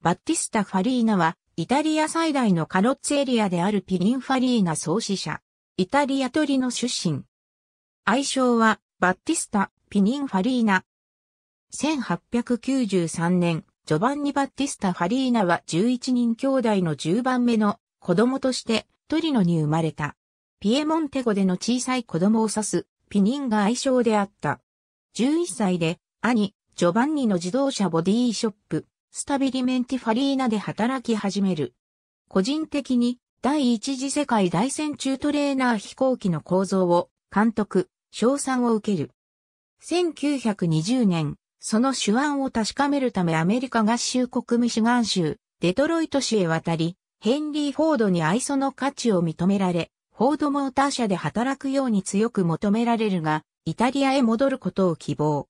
バッティスタ・ファリーナは、イタリア最大のカロッツエリアであるピニンファリーナ創始者、イタリアトリの出身。愛称は、バッティスタ・ピニンファリーナ。1893年、ジョバンニ・バッティスタ・ファリーナは11人兄弟の10番目の子供としてトリノに生まれた。ピエモンテ語での小さい子供を指すピニンが愛称であった。11歳で兄、ジョバンニの自動車ボディーショップ、スタビリメンティファリーナで働き始める。個人的に第一次世界大戦中トレーナー飛行機の構造を監督、賞賛を受ける。1920年、その手腕を確かめるためアメリカ合衆国ミシガン州、デトロイト市へ渡り、ヘンリー・フォードに愛想の価値を認められ、フォードモーター社で働くように強く求められるが、イタリアへ戻ることを希望。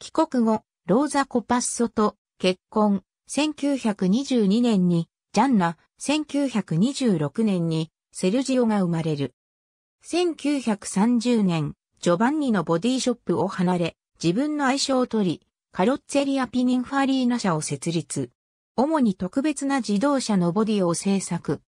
帰国後、ローザ・コパッソと結婚、1922年に、ジャンナ、1926年に、セルジオが生まれる。1930年、ジョバンニのボディショップを離れ、自分の愛称を取り、カロッツェリア・ピニンファリーナ社を設立。主に特別な自動車のボディを製作。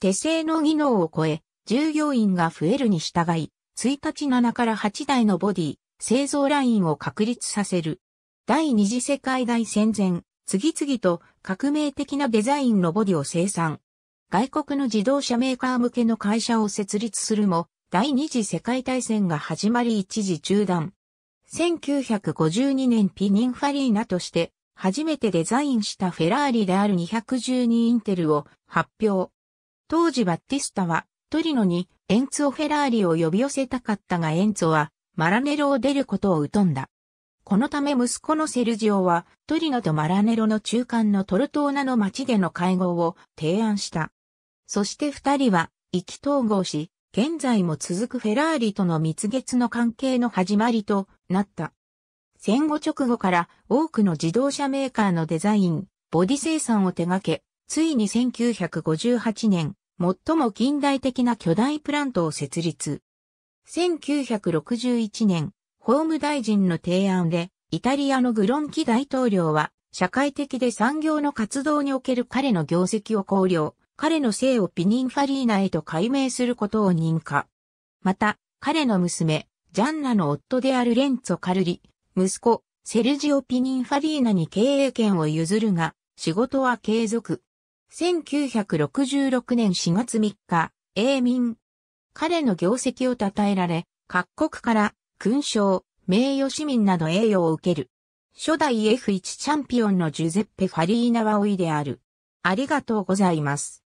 手製の技能を超え、従業員が増えるに従い、1日7から8台のボディ、製造ラインを確立させる。第二次世界大戦前、次々と革命的なデザインのボディを生産。外国の自動車メーカー向けの会社を設立するも、第二次世界大戦が始まり一時中断。1952年ピニンファリーナとして初めてデザインしたフェラーリである212インテルを発表。当時バッティスタはトリノにエンツォ・フェラーリを呼び寄せたかったがエンツォはマラネロを出ることを疎んだ。このため息子のセルジオは、トリノとマラネロの中間のトルトーナの町での会合を提案した。そして二人は、意気統合し、現在も続くフェラーリとの蜜月の関係の始まりとなった。戦後直後から多くの自動車メーカーのデザイン、ボディ生産を手掛け、ついに1958年、最も近代的な巨大プラントを設立。1961年、法務大臣の提案で、イタリアのグロンキ大統領は、社会的で産業の活動における彼の業績を考慮、彼の姓をピニンファリーナへと改名することを認可。また、彼の娘、ジャンナの夫であるレンツォ・カルリ、息子、セルジオ・ピニンファリーナに経営権を譲るが、仕事は継続。1966年4月3日、英民。彼の業績を称えられ、各国から勲章、名誉市民など栄誉を受ける。初代 F1 チャンピオンのジュゼッペ・ファリーナは老いである。ありがとうございます。